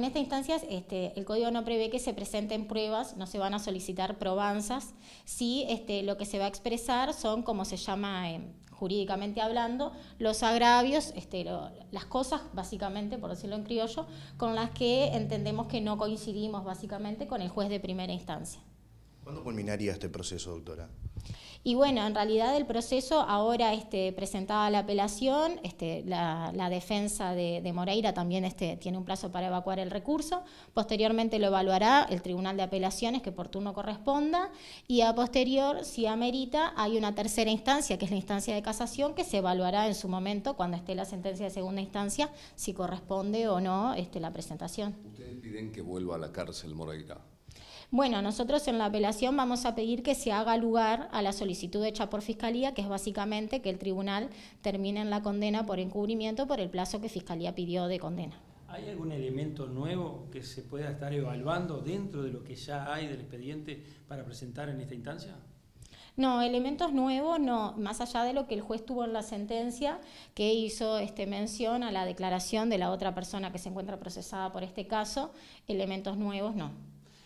En esta instancia, este, el código no prevé que se presenten pruebas, no se van a solicitar probanzas, si este, lo que se va a expresar son, como se llama em, jurídicamente hablando, los agravios, este, las cosas, básicamente, por decirlo en criollo, con las que entendemos que no coincidimos, básicamente, con el juez de primera instancia. ¿Cuándo culminaría este proceso, doctora? Y bueno, en realidad el proceso ahora este, presentada la apelación, este, la, defensa de, Moreira también este, tiene un plazo para evacuar el recurso, posteriormente lo evaluará el Tribunal de Apelaciones que por turno corresponda y a posterior, si amerita, hay una tercera instancia, que es la instancia de casación, que se evaluará en su momento cuando esté la sentencia de segunda instancia, si corresponde o no este, la presentación. ¿Ustedes piden que vuelva a la cárcel Moreira? Bueno, nosotros en la apelación vamos a pedir que se haga lugar a la solicitud hecha por Fiscalía, que es básicamente que el tribunal termine en la condena por encubrimiento por el plazo que Fiscalía pidió de condena. ¿Hay algún elemento nuevo que se pueda estar evaluando dentro de lo que ya hay del expediente para presentar en esta instancia? No, elementos nuevos no, más allá de lo que el juez tuvo en la sentencia, que hizo este, mención a la declaración de la otra persona que se encuentra procesada por este caso, elementos nuevos no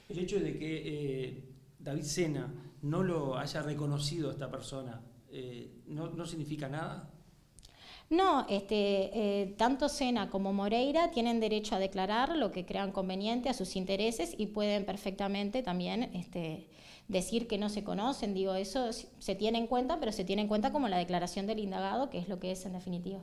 el hecho de que eh, David Sena no lo haya reconocido a esta persona, eh, no, significa nada? No, este, eh, tanto Sena como Moreira tienen derecho a declarar lo que crean conveniente a sus intereses y pueden perfectamente también este, decir que no se conocen. Digo, eso se tiene en cuenta, pero se tiene en cuenta como la declaración del indagado, que es lo que es en definitiva.